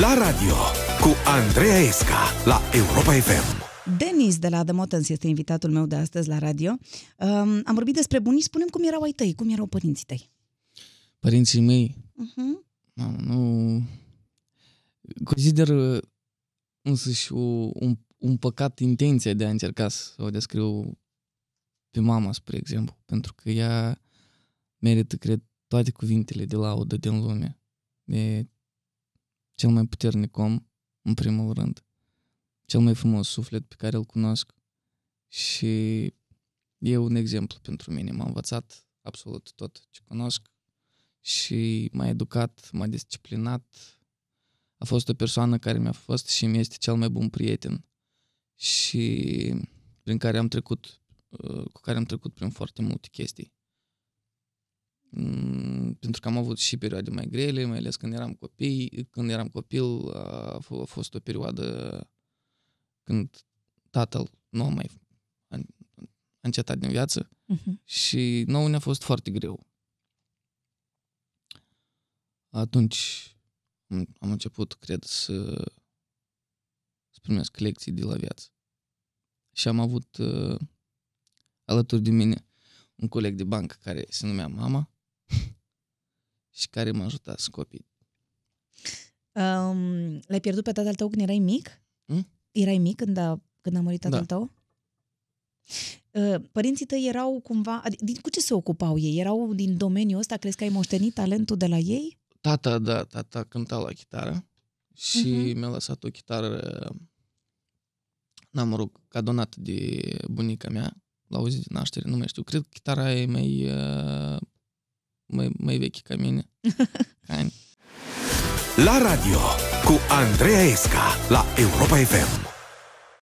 la radio cu Andreea Esca la Europa FM. Denis de la The Motans este invitatul meu de astăzi la radio. Um, am vorbit despre bunii. Spunem cum erau ai tăi, cum erau părinții tăi. Părinții mei? Uh-huh. Mhm. Nu, nu... Consider uh, însăși o, un, un păcat intenția de a încerca să o descriu pe mama, spre exemplu, pentru că ea merită, cred, toate cuvintele de laudă din lume. De cel mai puternic om, în primul rând, cel mai frumos suflet pe care îl cunosc și e un exemplu pentru mine. M-a învățat absolut tot ce cunosc și m-a educat, m-a disciplinat. A fost o persoană care mi-a fost și mi este cel mai bun prieten și prin care am trecut, uh, cu care am trecut prin foarte multe chestii pentru că am avut și perioade mai grele, mai ales când eram copii, când eram copil a, fost o perioadă când tatăl nu a mai încetat din viață uh-huh. și nouă ne-a fost foarte greu. Atunci am început, cred, să, să primesc lecții de la viață. Și am avut uh, alături de mine un coleg de bancă care se numea mama și care m-a ajutat să copii. Um, l-ai pierdut pe tatăl tău când erai mic? Hmm? Erai mic când a, când a murit tatăl da. tău? Ă, părinții tăi erau cumva... Din, cu ce se ocupau ei? Erau din domeniul ăsta? Crezi că ai moștenit talentul de la ei? Tata, da, tata cânta la chitară și uh-huh. mi-a lăsat o chitară, n-am mă rog, ca donat de bunica mea, la o zi de naștere, nu mai știu, cred că chitara e mai ă, mai, mai vechi ca mine. Ani. La radio cu Andreea Esca la Europa FM.